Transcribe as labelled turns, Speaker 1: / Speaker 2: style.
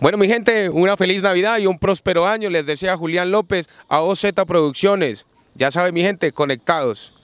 Speaker 1: Bueno, mi gente, una feliz Navidad y un próspero año. Les desea Julián López a OZ Producciones. Ya sabe, mi gente, conectados.